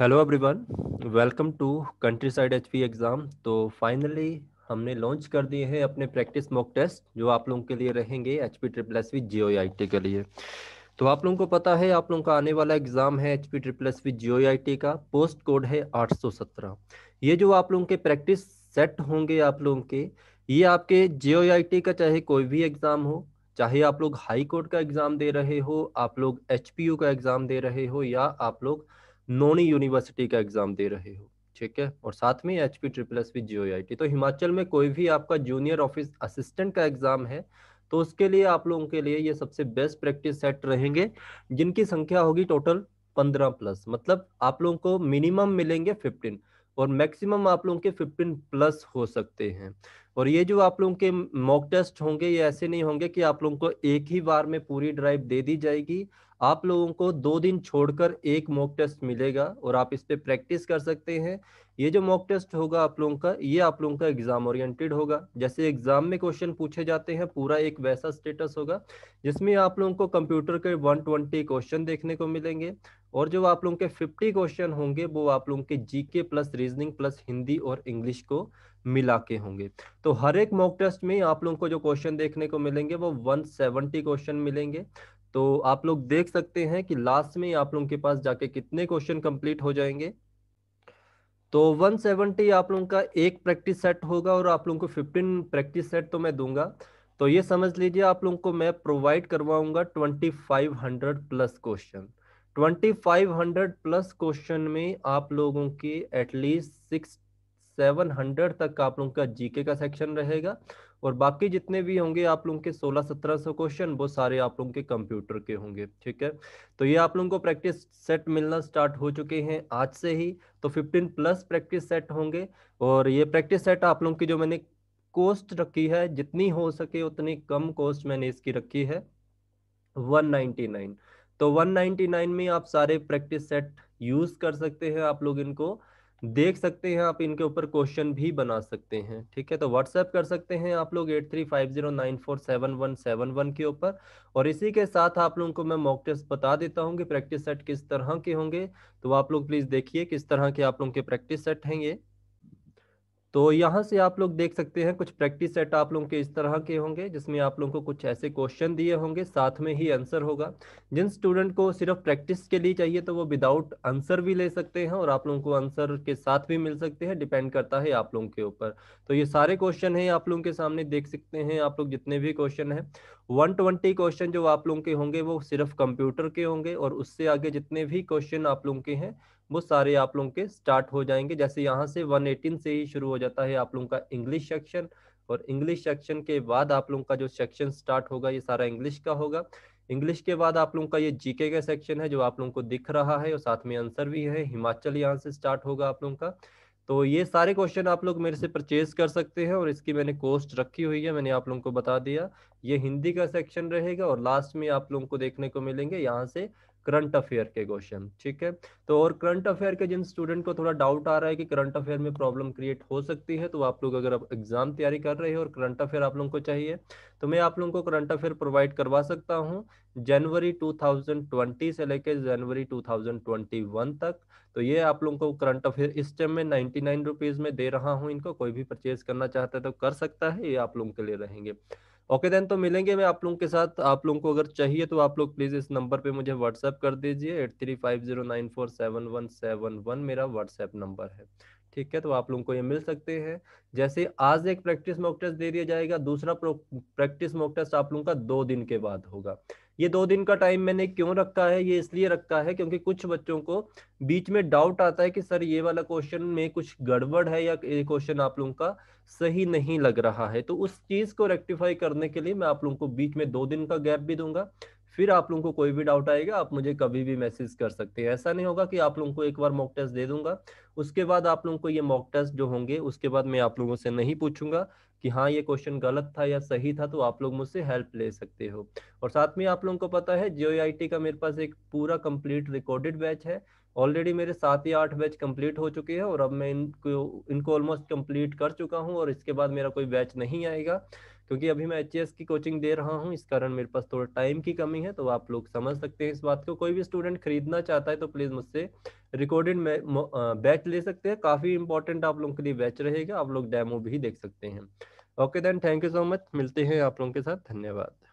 hello everyone welcome to countryside H exam तो finally हमने launch कर दिए हैं अपने प्रैक्टिस मॉक टेस्ट जो आप लोगों के लिए रहेंगे H P triple S V G I T के लिए तो आप लोगों को पता है आप लोगों का आने वाला एग्ज़ाम है H P triple S V G I T का पोस्ट कोड है आठ सौ सत्रह ये जो आप लोगों के प्रैक्टिस सेट होंगे आप लोगों के ये आपके जी आई टी का चाहे कोई भी एग्ज़ाम हो चाहे आप लोग हाई कोर्ट का एग्ज़ाम दे रहे हो आप लोग एच पी यू का एग्ज़ाम दे रहे हो या आप लोग नोनी यूनिवर्सिटी का एग्जाम दे रहे हो ठीक है और साथ में H P triple S P तो हिमाचल में कोई भी आपका जूनियर ऑफिस असिस्टेंट का एग्जाम है तो उसके लिए आप लोगों के लिए ये सबसे बेस्ट प्रैक्टिस सेट रहेंगे जिनकी संख्या होगी टोटल पंद्रह प्लस मतलब आप लोगों को मिनिमम मिलेंगे फिफ्टीन और मैक्सिमम आप लोगों के 15 प्लस हो सकते हैं और ये जो आप लोगों के मॉक टेस्ट होंगे ये ऐसे नहीं होंगे कि आप लोगों को एक ही बार में पूरी ड्राइव दे दी जाएगी आप लोगों को दो दिन छोड़कर एक मॉक टेस्ट मिलेगा और आप इस पर प्रैक्टिस कर सकते हैं ये जो मॉक टेस्ट होगा आप लोगों का ये आप लोगों का एग्जाम ओरिएंटेड होगा जैसे एग्जाम में क्वेश्चन पूछे जाते हैं पूरा एक वैसा स्टेटस होगा जिसमें आप लोगों को कंप्यूटर के 120 क्वेश्चन देखने को मिलेंगे और जो आप लोगों के 50 क्वेश्चन होंगे वो आप लोगों के GK plus reasoning plus Hindi और इंग्लिश को मिला के होंगे तो हर एक मॉक टेस्ट में आप लोगों को जो क्वेश्चन देखने को मिलेंगे वो वन क्वेश्चन मिलेंगे तो आप लोग देख सकते हैं कि लास्ट में आप लोगों के पास जाके कितने क्वेश्चन कंप्लीट हो जाएंगे तो 170 आप लोगों का एक प्रैक्टिस सेट होगा और आप लोगों को 15 प्रैक्टिस सेट तो मैं दूंगा तो ये समझ लीजिए आप लोगों को मैं प्रोवाइड करवाऊंगा 2500 प्लस क्वेश्चन 2500 प्लस क्वेश्चन में आप लोगों के एटलीस्ट सिक्स सेवन हंड्रेड तक आप लोगों का जीके का सेक्शन रहेगा और बाकी जितने भी होंगे आप लोगों के 16 सौ क्वेश्चन वो सारे आप लोगों के कंप्यूटर के होंगे ठीक है तो ये आप लोगों को प्रैक्टिस सेट मिलना स्टार्ट हो चुके हैं आज से ही तो 15 प्लस प्रैक्टिस सेट होंगे और ये प्रैक्टिस सेट आप लोगों की जो मैंने कॉस्ट रखी है जितनी हो सके उतनी कम कॉस्ट मैंने इसकी रखी है वन तो वन में आप सारे प्रैक्टिस सेट यूज कर सकते हैं आप लोग इनको देख सकते हैं आप इनके ऊपर क्वेश्चन भी बना सकते हैं ठीक है तो व्हाट्सएप कर सकते हैं आप लोग eight three five zero nine four seven one seven one के ऊपर और इसी के साथ आप लोगों को मैं मॉक टेस्ट बता देता हूँ कि प्रैक्टिस सेट किस तरह के होंगे तो आप लोग प्लीज़ देखिए किस तरह के आप लोगों के प्रैक्टिस सेट हैं ये तो यहाँ से आप लोग देख सकते हैं कुछ प्रैक्टिस सेट आप लोगों के इस तरह के होंगे जिसमें आप लोगों को कुछ ऐसे क्वेश्चन दिए होंगे साथ में ही आंसर होगा जिन स्टूडेंट को सिर्फ प्रैक्टिस के लिए चाहिए तो वो विदाउट आंसर भी ले सकते हैं और आप लोगों को आंसर के साथ भी मिल सकते हैं डिपेंड करता है आप लोगों के ऊपर तो ये सारे क्वेश्चन है आप लोगों के सामने देख सकते हैं आप लोग जितने भी क्वेश्चन है वन ट्वेंटी क्वेश्चन जो आप लोगों के होंगे वो सिर्फ कंप्यूटर के होंगे और उससे आगे जितने भी क्वेश्चन आप लोगों के हैं वो सारे आप लोगों के स्टार्ट हो जाएंगे जैसे यहाँ से 118 से ही शुरू हो जाता है आप लोगों का इंग्लिश सेक्शन और इंग्लिश सेक्शन के बाद आप लोगों का जो सेक्शन स्टार्ट होगा ये सारा इंग्लिश का होगा इंग्लिश के बाद आप लोगों का ये जीके का सेक्शन है जो आप लोगों को दिख रहा है और साथ में आंसर भी है हिमाचल यहाँ से स्टार्ट होगा आप लोगों का तो ये सारे क्वेश्चन आप लोग मेरे से परचेज कर सकते हैं और इसकी मैंने कोस्ट रखी हुई है मैंने आप लोगों को बता दिया ये हिंदी का सेक्शन रहेगा और लास्ट में आप लोगों को देखने को मिलेंगे यहाँ से करंट अफेयर के क्वेश्चन ठीक है तो और करंट अफेयर के जिन स्टूडेंट को थोड़ा डाउट आ रहा है कि करंट अफेयर में प्रॉब्लम क्रिएट हो सकती है तो आप लोग अगर आप एग्जाम तैयारी कर रहे हो और करंट अफेयर आप लोगों को चाहिए तो मैं आप लोगों को करंट अफेयर प्रोवाइड करवा सकता हूँ जनवरी 2020 से लेकर जनवरी 2021 तक तो ये आप लोगों को करंट अफेयर इस टाइम में नाइन्टी नाइन में दे रहा हूँ इनको कोई भी परचेज करना चाहता है तो कर सकता है ये आप लोगों के लिए रहेंगे ओके देन तो मिलेंगे मैं आप लोगों के साथ आप लोगों को अगर चाहिए तो आप लोग प्लीज़ इस नंबर पे मुझे व्हाट्सएप कर दीजिए eight three five zero nine four seven one seven one मेरा व्हाट्सएप नंबर है ठीक है तो आप लोगों को ये मिल सकते हैं जैसे आज एक प्रैक्टिस मॉक टेस्ट दे दिया जाएगा दूसरा प्रैक्टिस मॉक टेस्ट आप लोगों का दो दिन के बाद होगा ये दो दिन का टाइम मैंने क्यों रखा है ये इसलिए रखा है क्योंकि कुछ बच्चों को बीच में डाउट आता है कि सर ये वाला क्वेश्चन में कुछ गड़बड़ है या ये क्वेश्चन आप लोगों का सही नहीं लग रहा है तो उस चीज को रेक्टिफाई करने के लिए मैं आप लोगों को बीच में दो दिन का गैप भी दूंगा फिर आप लोगों को कोई भी डाउट आएगा आप मुझे कभी भी मैसेज कर सकते हैं ऐसा नहीं होगा कि आप लोगों को एक बार मॉक टेस्ट दे दूंगा उसके बाद आप लोगों को ये मॉक टेस्ट जो होंगे उसके बाद मैं आप लोगों से नहीं पूछूंगा कि हाँ ये क्वेश्चन गलत था या सही था तो आप लोग मुझसे हेल्प ले सकते हो और साथ में आप लोगों को पता है जे का मेरे पास एक पूरा कंप्लीट रिकॉर्डेड बैच है ऑलरेडी मेरे सात या आठ बैच कंप्लीट हो चुके हैं और अब मैं इनको इनको ऑलमोस्ट कंप्लीट कर चुका हूँ और इसके बाद मेरा कोई बैच नहीं आएगा क्योंकि अभी मैं एच की कोचिंग दे रहा हूँ इस कारण मेरे पास थोड़ा टाइम की कमी है तो आप लोग समझ सकते हैं इस बात को कोई भी स्टूडेंट खरीदना चाहता है तो प्लीज़ मुझसे रिकॉर्डेड बैच ले सकते हैं काफ़ी इंपॉर्टेंट आप लोगों के लिए बैच रहेगा आप लोग डेमो भी देख सकते हैं okay then thank you so much मिलते हैं आप लोगों के साथ धन्यवाद